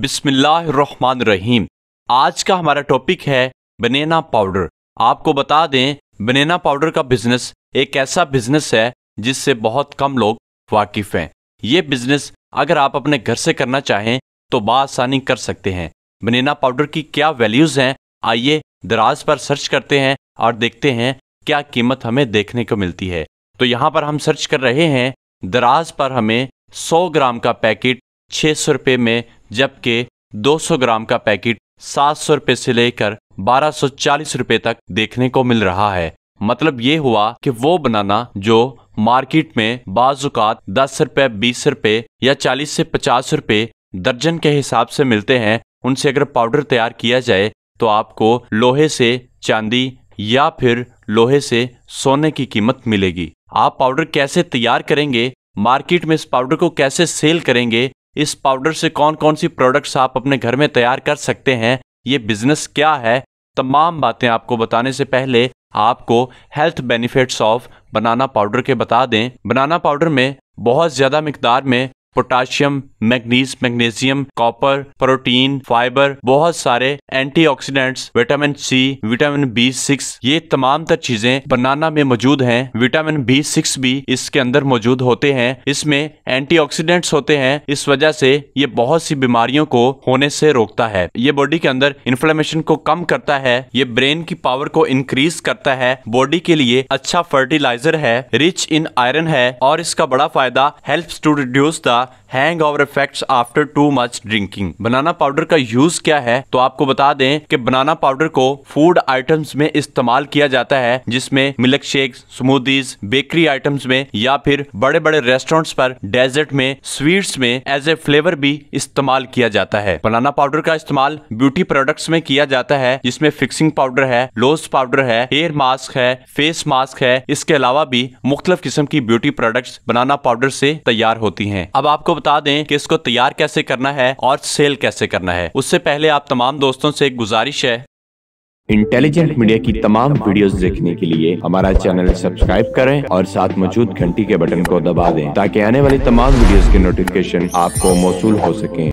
बिस्मिल्लाहमान रहीम आज का हमारा टॉपिक है बनेना पाउडर आपको बता दें बनेना पाउडर का बिजनेस एक ऐसा बिजनेस है जिससे बहुत कम लोग वाकिफ़ हैं ये बिजनेस अगर आप अपने घर से करना चाहें तो बसानी कर सकते हैं बनेना पाउडर की क्या वैल्यूज़ हैं आइए दराज पर सर्च करते हैं और देखते हैं क्या कीमत हमें देखने को मिलती है तो यहाँ पर हम सर्च कर रहे हैं दराज पर हमें 100 ग्राम का पैकेट छः सौ रुपये में जबकि 200 ग्राम का पैकेट सात सौ रुपये से लेकर बारह सौ चालीस रुपये तक देखने को मिल रहा है मतलब ये हुआ कि वो बनाना जो मार्केट में बाजुकात दस रुपये बीस रुपये या चालीस से पचास रुपये दर्जन के हिसाब से मिलते हैं उनसे अगर पाउडर तैयार किया जाए तो आपको लोहे से चांदी या फिर लोहे से सोने की कीमत मिलेगी आप पाउडर कैसे तैयार करेंगे मार्केट में इस पाउडर को कैसे सेल करेंगे इस पाउडर से कौन कौन सी प्रोडक्ट्स आप अपने घर में तैयार कर सकते हैं ये बिजनेस क्या है तमाम बातें आपको बताने से पहले आपको health benefits of banana powder के बता दें बनाना पाउडर में बहुत ज़्यादा मकदार में potassium manganese magnesium copper protein fibre बहुत सारे antioxidants vitamin C vitamin B six ये तमाम तर चीजें बनाना में मौजूद हैं विटामिन बी सिक्स भी इसके अंदर मौजूद होते हैं इसमें एंटीऑक्सीडेंट्स होते हैं इस वजह से ये बहुत सी बीमारियों को होने से रोकता है ये बॉडी के अंदर इन्फ्लेमेशन को कम करता है ये ब्रेन की पावर को इंक्रीज करता है बॉडी के लिए अच्छा फर्टिलाइजर है रिच इन आयरन है और इसका बड़ा फायदा help to reduce the realtà hangover effect after too much drinking banana powder का यूज क्या है तो आपको बता दें कि बनाना पाउडर को फूड आइटम्स में इस्तेमाल किया जाता है जिसमें milkshake smoothies bakery items में या फिर बड़े बड़े रेस्टोरेंट्स पर डेजर्ट में स्वीट्स में एज ए फ्लेवर भी इस्तेमाल किया जाता है बनाना पाउडर का इस्तेमाल ब्यूटी प्रोडक्ट्स में किया जाता है जिसमें फिक्सिंग पाउडर है लोस पाउडर है हेयर मास्क है फेस मास्क है इसके अलावा भी मुख्तलिफ किस्म की ब्यूटी प्रोडक्ट्स बनाना पाउडर से तैयार होती हैं अब आपको बता दें कि इसको तैयार कैसे करना है और सेल कैसे करना है उससे पहले आप तमाम दोस्तों से एक गुजारिश है इंटेलिजेंट मीडिया की तमाम वीडियोस देखने के लिए हमारा चैनल सब्सक्राइब करें और साथ मौजूद घंटी के बटन को दबा दें ताकि आने वाली तमाम वीडियोस के नोटिफिकेशन आपको मौसू हो सके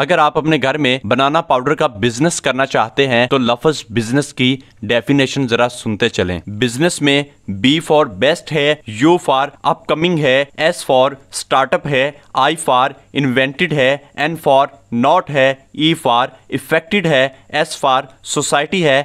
अगर आप अपने घर में बनाना पाउडर का बिजनेस करना चाहते हैं तो लफज बिजनेस की डेफिनेशन जरा सुनते चलें बिजनेस में बी फॉर बेस्ट है यू फॉर अपकमिंग है एस फॉर स्टार्टअप है आई फॉर इन्वेंटेड है एन फॉर नॉट है ई फॉर इफेक्टेड है एस फॉर सोसाइटी है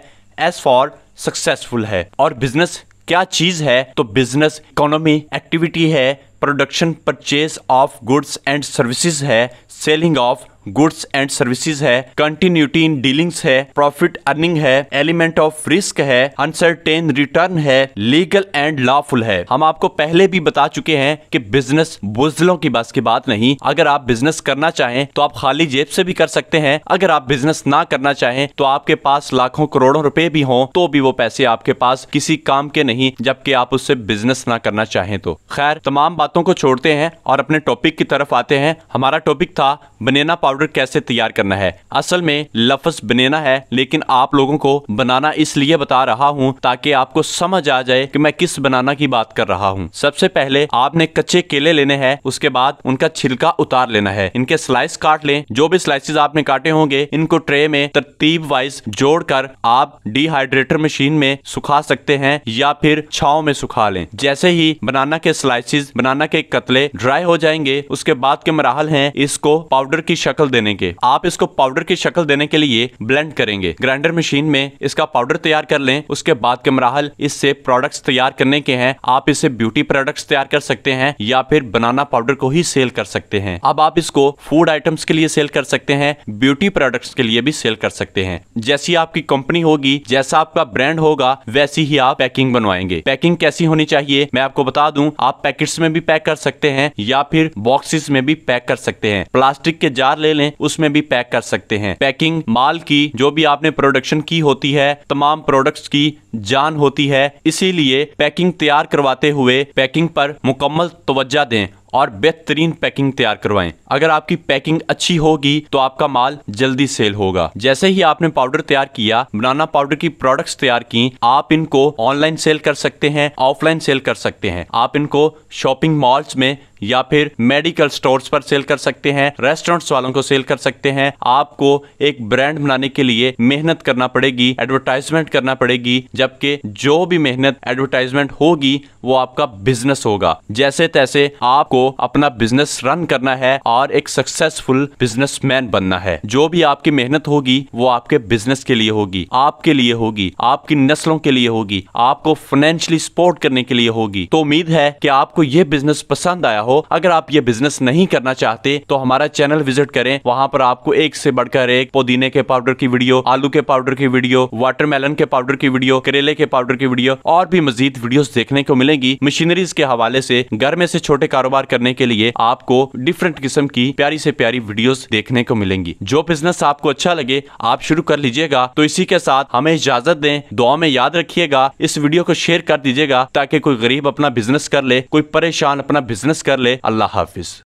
एस फॉर सक्सेसफुल है और बिजनेस क्या चीज है तो बिजनेस इकोनॉमी एक्टिविटी है production purchase of goods and services है selling of goods and services है कंटिन्यूटी इन डीलिंग्स है प्रॉफिट अर्निंग है एलिमेंट ऑफ रिस्क है अनसर्टेन रिटर्न है लीगल एंड लॉफुल है हम आपको पहले भी बता चुके हैं कि बिजनेस बुजलों की बस की बात नहीं अगर आप बिजनेस करना चाहें तो आप खाली जेब से भी कर सकते हैं अगर आप बिजनेस ना करना चाहें तो आपके पास लाखों करोड़ों रुपए भी हों तो भी वो पैसे आपके पास किसी काम के नहीं जबकि आप उससे बिजनेस ना करना चाहें तो खैर तमाम बातों को छोड़ते हैं और अपने टॉपिक की तरफ आते हैं हमारा टॉपिक था बनेना पाउडर पाउडर कैसे तैयार करना है असल में लफ्ज बनेना है लेकिन आप लोगों को बनाना इसलिए बता रहा हूँ ताकि आपको समझ आ जाए कि मैं किस बनाना की बात कर रहा हूँ सबसे पहले आपने कच्चे केले लेने हैं उसके बाद उनका छिलका उतार लेना है इनके स्लाइस काट लें जो भी स्लाइसिस आपने काटे होंगे इनको ट्रे में तरतीब वाइज जोड़कर आप डिहाइड्रेटर मशीन में सुखा सकते हैं या फिर छाव में सुखा लें जैसे ही बनाना के स्लाइसिस बनाना के कतले ड्राई हो जाएंगे उसके बाद के मराहल हैं इसको पाउडर की शक्ल शक्ल देने के आप इसको पाउडर की शक्ल देने के लिए ब्लेंड करेंगे ग्राइंडर मशीन में इसका पाउडर तैयार कर लें उसके बाद के मराहल इससे प्रोडक्ट्स तैयार करने के हैं आप इसे ब्यूटी प्रोडक्ट्स तैयार कर सकते हैं या फिर बनाना पाउडर को ही सेल कर सकते हैं अब आप इसको फूड आइटम्स के लिए सेल कर सकते हैं ब्यूटी प्रोडक्ट्स के लिए भी सेल कर सकते हैं जैसी आपकी कंपनी होगी जैसा आपका ब्रांड होगा वैसी ही आप पैकिंग बनवाएंगे पैकिंग कैसी होनी चाहिए मैं आपको बता दूं आप पैकेट्स में भी पैक कर सकते हैं या फिर बॉक्सेस में भी पैक कर सकते हैं प्लास्टिक के जार ले लें उसमें भी पैक कर सकते हैं पैकिंग माल की जो भी आपने प्रोडक्शन की होती है तमाम प्रोडक्ट्स की जान होती है इसीलिए पैकिंग तैयार करवाते हुए पैकिंग पर मुकम्मल तवज्जा दें और बेहतरीन पैकिंग तैयार करवाएं अगर आपकी पैकिंग अच्छी होगी तो आपका माल जल्दी सेल होगा जैसे ही आपने पाउडर तैयार किया बनाना पाउडर की प्रोडक्ट्स तैयार की आप इनको ऑनलाइन सेल कर सकते हैं ऑफलाइन सेल कर सकते हैं आप इनको शॉपिंग मॉल्स में या फिर मेडिकल स्टोर्स पर सेल कर सकते हैं रेस्टोरेंट्स वालों को सेल कर सकते हैं आपको एक ब्रांड बनाने के लिए मेहनत करना पड़ेगी एडवर्टाइजमेंट करना पड़ेगी जबकि जो भी मेहनत एडवर्टाइजमेंट होगी वो आपका बिजनेस होगा जैसे तैसे आपको अपना बिजनेस रन करना है और एक सक्सेसफुल बिजनेसमैन बनना है जो भी आपकी मेहनत होगी वो आपके बिजनेस के लिए होगी आपके लिए होगी आपकी नस्लों के लिए होगी आपको फाइनेंशियली सपोर्ट करने के लिए होगी तो उम्मीद है कि आपको ये बिजनेस पसंद आया हो अगर आप ये बिजनेस नहीं करना चाहते तो हमारा चैनल विजिट करें वहाँ पर आपको एक से बढ़कर एक पुदीने के पाउडर की वीडियो आलू के पाउडर की वीडियो वाटरमेलन के पाउडर की वीडियो करेले के पाउडर की वीडियो और भी मजीद वीडियो देखने को मिलेंगी मशीनरीज के हवाले से घर में से छोटे कारोबार करने के लिए आपको डिफरेंट किस्म की प्यारी से प्यारी वीडियो देखने को मिलेंगी जो बिजनेस आपको अच्छा लगे आप शुरू कर लीजिएगा तो इसी के साथ हमें इजाजत दें दुआ में याद रखिएगा इस वीडियो को शेयर कर दीजिएगा ताकि कोई गरीब अपना बिजनेस कर ले कोई परेशान अपना बिजनेस कर कर ले अल्लाह हाफिज